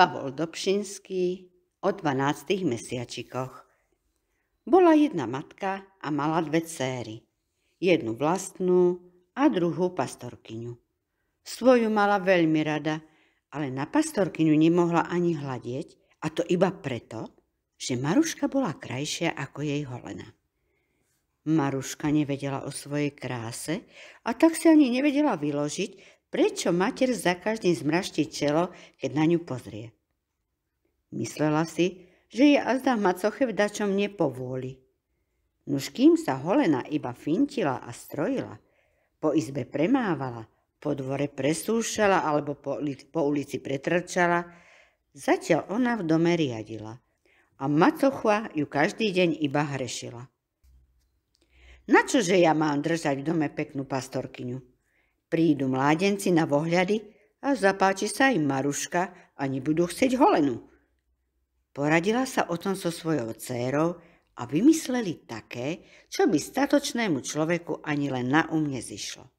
Pavol Dobšinský o 12 mesiačikoch. Bola jedna matka a mala dve céry. Jednu vlastnú a druhú pastorkyňu. Svoju mala veľmi rada, ale na pastorkyňu nemohla ani hľadieť, a to iba preto, že Maruška bola krajšia ako jej holena. Maruška nevedela o svojej kráse a tak si ani nevedela vyložiť, Prečo mater za každým zmraští čelo, keď na ňu pozrie? Myslela si, že je azda macoche v dačom nepovôli. Nuž kým sa holena iba fintila a strojila, po izbe premávala, po dvore presúšala alebo po, po ulici pretrčala, zatiaľ ona v dome riadila a macochva ju každý deň iba hrešila. Načože ja mám držať v dome peknú pastorkyňu? Prídu mládenci na vohľady a zapáči sa im Maruška a nebudú chcieť holenu. Poradila sa o tom so svojou dcérou a vymysleli také, čo by statočnému človeku ani len na umne zišlo.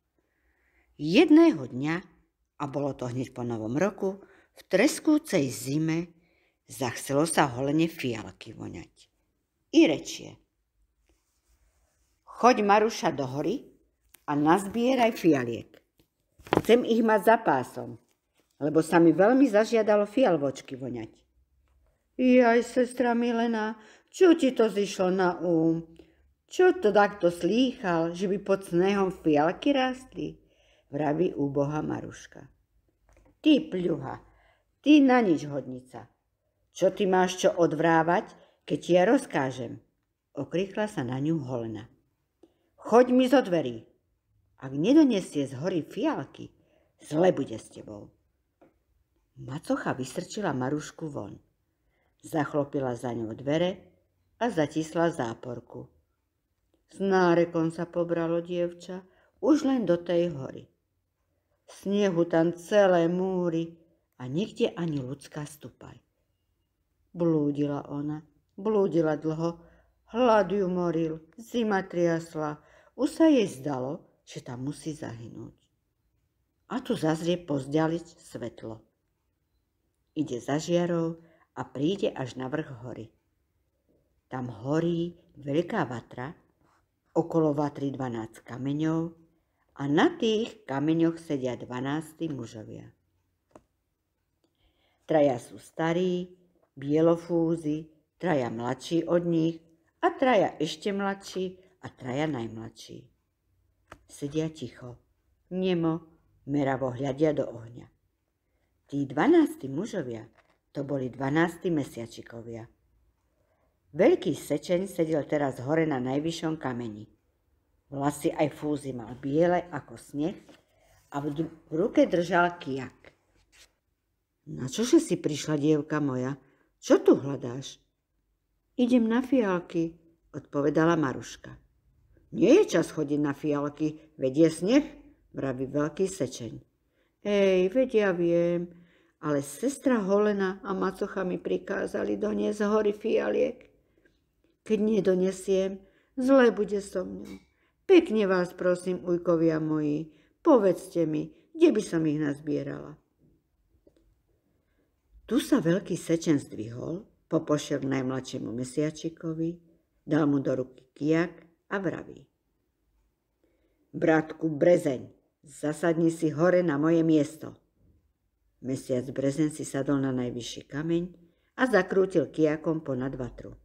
Jedného dňa, a bolo to hneď po novom roku, v treskúcej zime zachcelo sa holene fialky voňať. I rečie. Choď Maruša do hory a nazbieraj fialiek. Chcem ich mať za pásom, lebo sa mi veľmi zažiadalo fialvočky voňať. Jaj, sestra Milena, čo ti to zišlo na úm? Um? Čo to takto slýchal, že by pod snehom fialky rástli? Vraví úboha Maruška. Ty, pľuha, ty na nič hodnica. Čo ty máš čo odvrávať, keď ti ja rozkážem? Okrychla sa na ňu holena. Choď mi zo dverí, ak nedonesie z hory fialky, zle bude s tebou. Macocha vystrčila Marušku von. Zachlopila za ňou dvere a zatisla záporku. S nárekom sa pobralo dievča už len do tej hory. Snehu tam celé múry a nikde ani ľudská stupaj. Blúdila ona, blúdila dlho, hlad ju moril, zima triasla. Už sa jej zdalo, že tam musí zahynúť. A tu zazrie pozdialiť svetlo. Ide za žiarov a príde až na vrch hory. Tam horí veľká vatra, okolo vatry 12 kameňov a na tých kameňoch sedia 12 mužovia. Traja sú starí, bielofúzi, traja mladší od nich a traja ešte mladší a traja najmladší sedia ticho, nemo, meravo hľadia do ohňa. Tí dvanácti mužovia, to boli dvanácti mesiačikovia. Veľký sečeň sedel teraz hore na najvyššom kameni. Vlasy aj fúzy mal biele ako sneh a v, d- v ruke držal kijak. Na čože si prišla, dievka moja? Čo tu hľadáš? Idem na fialky, odpovedala Maruška. Nie je čas chodiť na fialky, vedie sneh, vraví veľký sečeň. Hej, vedia, viem, ale sestra Holena a macocha mi prikázali doniesť hory fialiek. Keď nedonesiem, zle bude so mnou. Pekne vás prosím, ujkovia moji, povedzte mi, kde by som ich nazbierala. Tu sa veľký sečen zdvihol, popošiel k najmladšiemu mesiačikovi, dal mu do ruky kiak a vraví. Bratku Brezeň, zasadni si hore na moje miesto. Mesiac Brezeň si sadol na najvyšší kameň a zakrútil kijakom ponad vatru.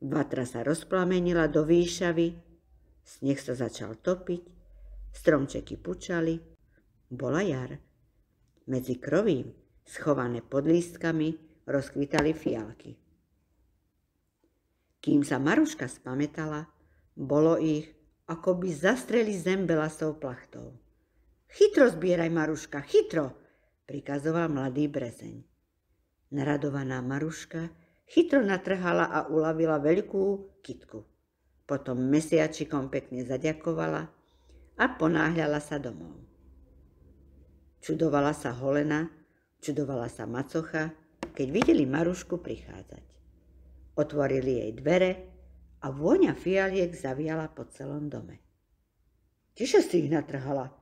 Vatra sa rozplamenila do výšavy, sneh sa začal topiť, stromčeky pučali, bola jar. Medzi krovím, schované pod lístkami, rozkvitali fialky. Kým sa Maruška spametala, bolo ich, ako by zastreli zem belasou plachtou. Chytro zbieraj, Maruška, chytro, prikazoval mladý brezeň. Naradovaná Maruška chytro natrhala a ulavila veľkú kitku. Potom mesiačikom pekne zaďakovala a ponáhľala sa domov. Čudovala sa Holena, čudovala sa Macocha, keď videli Marušku prichádzať. Otvorili jej dvere a vôňa fialiek zaviala po celom dome. Tiše si ich natrhala,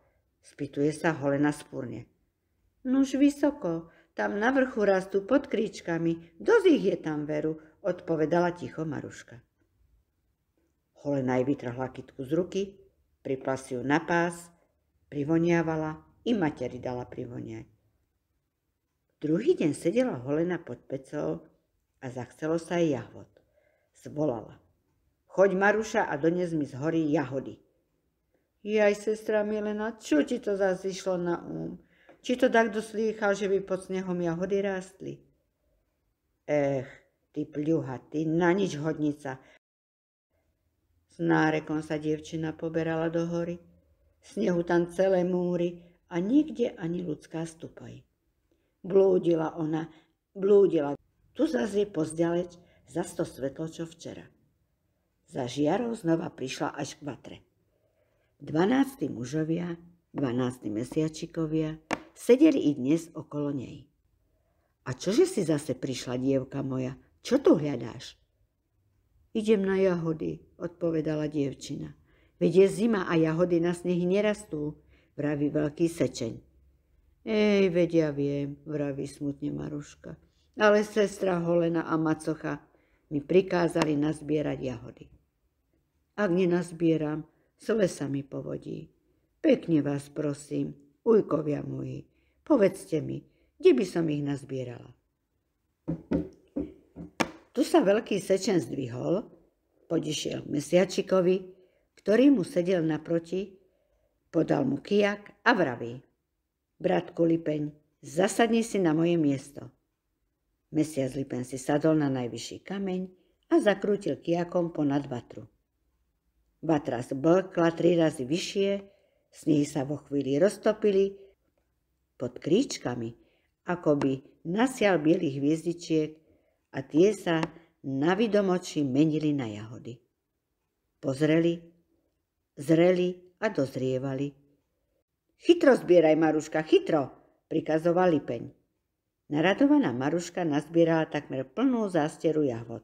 spýtuje sa Holena spúrne. Nuž vysoko, tam na vrchu rastú pod kríčkami, dosť ich je tam veru, odpovedala ticho Maruška. Holena jej vytrhla kytku z ruky, pripla ju na pás, privoniavala i materi dala privoniať. Druhý deň sedela Holena pod pecou a zachcelo sa jej jahvod. Zvolala. Choď, Maruša, a dones mi z hory jahody. Jaj, sestra Milena, čo ti to zase išlo na um? Či to tak doslýchal, že by pod snehom jahody rástli? Ech, ty pľuha, ty na nič hodnica. S nárekom sa dievčina poberala do hory. Snehu tam celé múry a nikde ani ľudská stupaj. Blúdila ona, blúdila. Tu zase je pozdaleč, zas to svetlo, čo včera. Za žiarov znova prišla až k vatre. Dvanácti mužovia, dvanácti mesiačikovia sedeli i dnes okolo nej. A čože si zase prišla, dievka moja? Čo tu hľadáš? Idem na jahody, odpovedala dievčina. Veď je zima a jahody na snehy nerastú, vraví veľký sečeň. Ej, veď ja viem, vraví smutne Maruška. Ale sestra Holena a Macocha mi prikázali nazbierať jahody ak nenazbieram, zle sa mi povodí. Pekne vás prosím, ujkovia moji, povedzte mi, kde by som ich nazbierala. Tu sa veľký sečen zdvihol, podišiel k mesiačikovi, ktorý mu sedel naproti, podal mu kijak a vraví. Bratku Lipeň, zasadni si na moje miesto. Mesiac Lipen si sadol na najvyšší kameň a zakrútil kijakom ponad vatru. Batras blkla tri razy vyššie, snehy sa vo chvíli roztopili pod kríčkami, ako by nasial bielých hviezdičiek a tie sa na vidomoči menili na jahody. Pozreli, zreli a dozrievali. Chytro zbieraj, Maruška, chytro, prikazoval Lipeň. Naradovaná Maruška nazbierala takmer plnú zásteru jahod.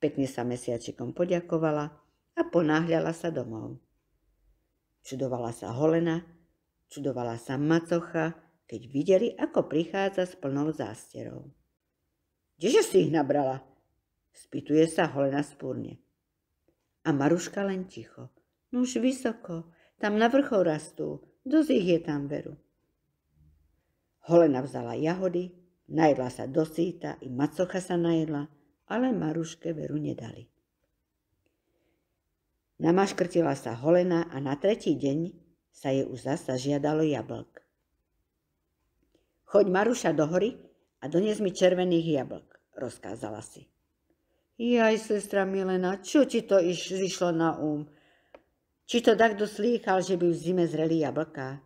Pekne sa mesiačikom poďakovala, a ponáhľala sa domov. Čudovala sa Holena, čudovala sa Macocha, keď videli, ako prichádza s plnou zásterou. Kdeže si ich nabrala? Spýtuje sa Holena spúrne. A Maruška len ticho. Nuž no už vysoko, tam na vrchol rastú, dosť ich je tam veru. Holena vzala jahody, najedla sa do síta, i macocha sa najedla, ale Maruške veru nedali. Namaškrtila sa holena a na tretí deň sa jej už zasa žiadalo jablk. Choď Maruša do hory a dones mi červených jablk, rozkázala si. Jaj, sestra Milena, čo ti to iš, išlo na um? Či to tak doslýchal, že by v zime zreli jablká?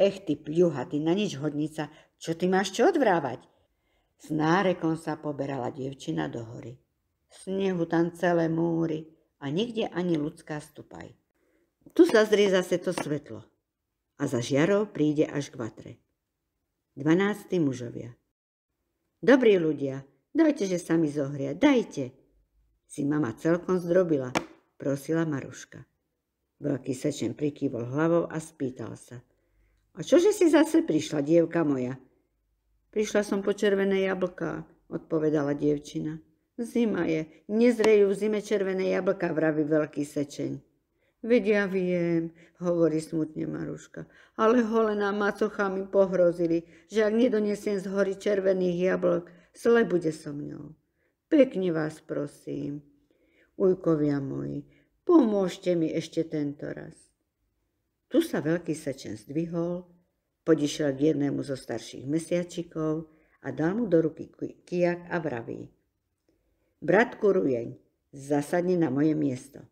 Ech, ty pľuha, ty na nič hodnica, čo ty máš čo odvrávať? S nárekom sa poberala dievčina do hory. Snehu tam celé múry a nikde ani ľudská stupaj. Tu sa zrie zase to svetlo a za žiarov príde až k vatre. 12. mužovia Dobrí ľudia, dajte, že sa mi zohria, dajte. Si mama celkom zdrobila, prosila Maruška. Veľký sečen prikývol hlavou a spýtal sa. A čože si zase prišla, dievka moja? Prišla som po červené jablká, odpovedala dievčina. Zima je. Nezrejú v zime červené jablka, vraví veľký sečeň. Veď ja viem, hovorí smutne Maruška, ale holená macocha mi pohrozili, že ak nedonesiem z hory červených jablok, zle bude so mňou. Pekne vás prosím, ujkovia moji, pomôžte mi ešte tento raz. Tu sa veľký sečen zdvihol, podišiel k jednému zo starších mesiačikov a dal mu do ruky kijak a vraví – Bratku Rujeň, zasadni na moje miesto.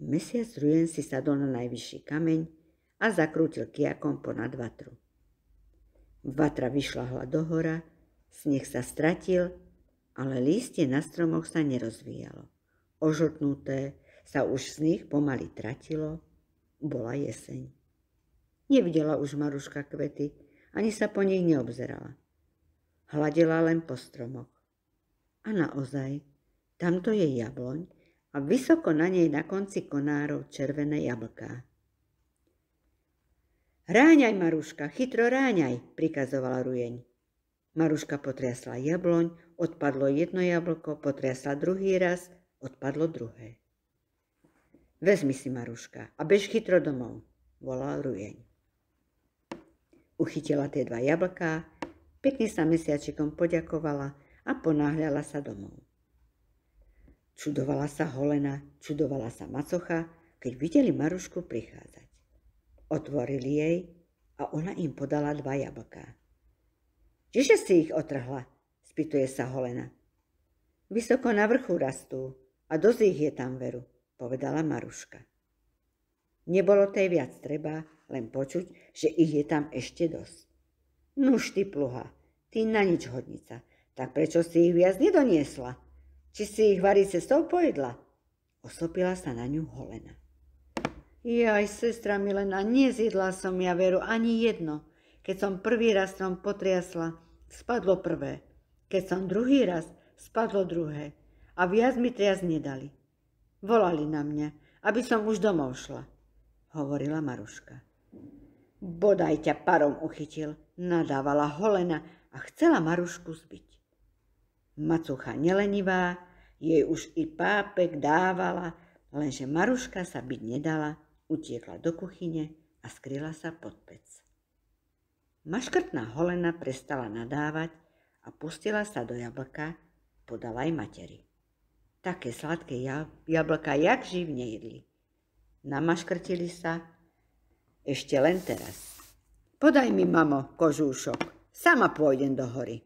Mesiac Rujeň si sadol na najvyšší kameň a zakrútil kiakom ponad vatru. Vatra vyšľahla do hora, sneh sa stratil, ale lístie na stromoch sa nerozvíjalo. Ožotnuté sa už z nich pomaly tratilo, bola jeseň. Nevidela už Maruška kvety, ani sa po nich neobzerala. Hladila len po stromoch. A naozaj, tamto je jabloň a vysoko na nej na konci konárov červené jablká. Ráňaj, Maruška, chytro ráňaj, prikazovala Rujeň. Maruška potriasla jabloň, odpadlo jedno jablko, potriasla druhý raz, odpadlo druhé. Vezmi si, Maruška, a bež chytro domov, volal Rujeň. Uchytila tie dva jablká, pekne sa mesiačikom poďakovala a ponáhľala sa domov. Čudovala sa Holena, čudovala sa Macocha, keď videli Marušku prichádzať. Otvorili jej a ona im podala dva jablká. Čiže si ich otrhla? spýtuje sa Holena. Vysoko na vrchu rastú a dosť ich je tam veru, povedala Maruška. Nebolo tej viac treba, len počuť, že ich je tam ešte dosť. Nuž ty pluha, ty na nič hodnica, tak prečo si ich viac nedoniesla? Či si ich varí cestou pojedla? Osopila sa na ňu Holena. Jaj, sestra Milena, nezjedla som ja veru ani jedno. Keď som prvý raz som potriasla, spadlo prvé. Keď som druhý raz, spadlo druhé. A viac mi trias nedali. Volali na mňa, aby som už domov šla, hovorila Maruška. Bodaj ťa parom uchytil, nadávala Holena a chcela Marušku zbiť. Macucha nelenivá, jej už i pápek dávala, lenže Maruška sa byť nedala, utiekla do kuchyne a skryla sa pod pec. Maškrtná holena prestala nadávať a pustila sa do jablka, podala aj materi. Také sladké jablka, jak živ nejedli. Namaškrtili sa ešte len teraz. Podaj mi, mamo, kožúšok, sama pôjdem do hory.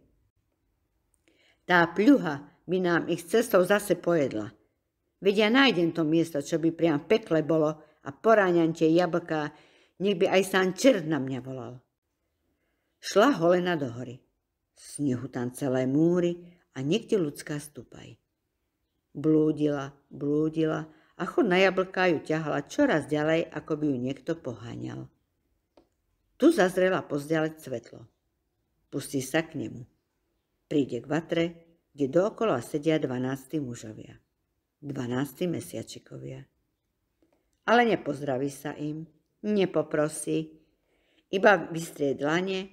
Tá pľuha by nám ich cestou zase pojedla. Veď ja nájdem to miesto, čo by priam v pekle bolo a poráňam tie jablká, nech by aj sám čert na mňa volal. Šla holena do hory. Snehu tam celé múry a niekde ľudská stúpaj. Blúdila, blúdila a chod na jablká ju ťahala čoraz ďalej, ako by ju niekto poháňal. Tu zazrela pozďalec svetlo. Pustí sa k nemu. Príde k vatre, kde dookola sedia dvanácti mužovia, 12 mesiačikovia. Ale nepozdraví sa im, nepoprosí, iba vystrie dlane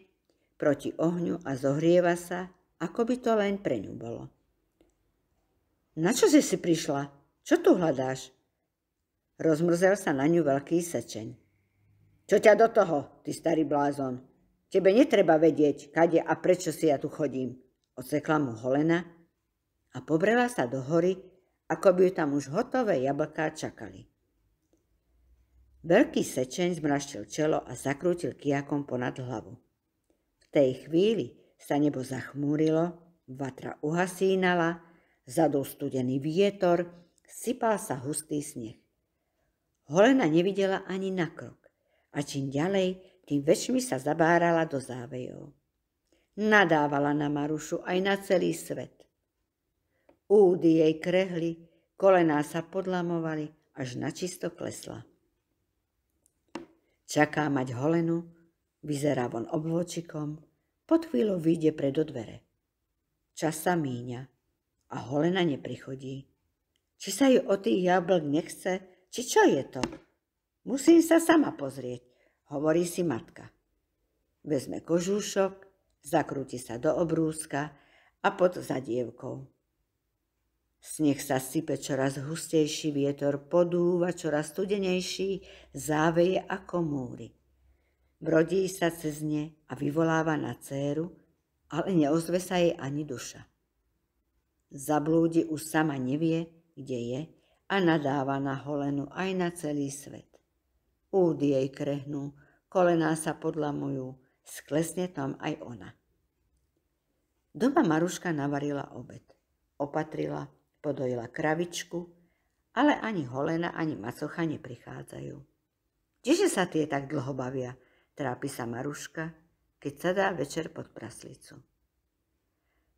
proti ohňu a zohrieva sa, ako by to len pre ňu bolo. Na čo si si prišla? Čo tu hľadáš? Rozmrzel sa na ňu veľký sečeň. Čo ťa do toho, ty starý blázon? Tebe netreba vedieť, kade a prečo si ja tu chodím. Ocekla mu holena a pobrela sa do hory, ako by tam už hotové jablká čakali. Veľký sečeň zmraštil čelo a zakrútil kijakom ponad hlavu. V tej chvíli sa nebo zachmúrilo, vatra uhasínala, zadol studený vietor, sypal sa hustý sneh. Holena nevidela ani na krok a čím ďalej, tým väčšmi sa zabárala do závejov. Nadávala na Marušu aj na celý svet. Údy jej krehli, kolená sa podlamovali, až načisto klesla. Čaká mať holenu, vyzerá von obločikom, pod chvíľou vyjde predo dvere. Čas sa míňa a holena neprichodí. Či sa ju o tých jablk nechce, či čo je to? Musím sa sama pozrieť, hovorí si matka. Vezme kožúšok, zakrúti sa do obrúska a pod zadievkou. Sneh sa sype čoraz hustejší, vietor podúva čoraz studenejší, záveje ako múry. Brodí sa cez ne a vyvoláva na céru, ale neozve sa jej ani duša. Zablúdi už sama nevie, kde je a nadáva na holenu aj na celý svet. Údy jej krehnú, kolená sa podlamujú, Sklesne tam aj ona. Doma Maruška navarila obed. Opatrila, podojila kravičku, ale ani Holena, ani Macocha neprichádzajú. Čiže sa tie tak dlho bavia, trápi sa Maruška, keď sa dá večer pod praslicu.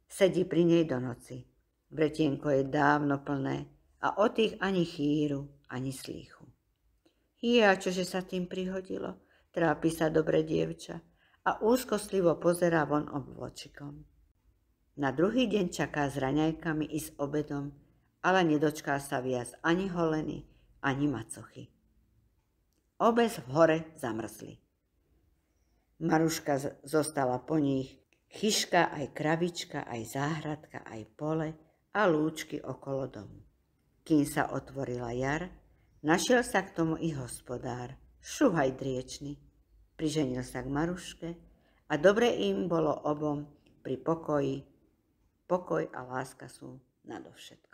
Sedí pri nej do noci. Vretienko je dávno plné a o tých ani chýru, ani slíchu. Ja, čože sa tým prihodilo, trápi sa dobre dievča a úzkostlivo pozerá von obvočikom. Na druhý deň čaká s raňajkami i s obedom, ale nedočká sa viac ani holeny, ani macochy. Obez v hore zamrzli. Maruška zostala po nich, chyška aj kravička, aj záhradka, aj pole a lúčky okolo domu. Kým sa otvorila jar, našiel sa k tomu i hospodár, šuhaj driečný priženil sa k Maruške a dobre im bolo obom pri pokoji. Pokoj a láska sú nadovšetko.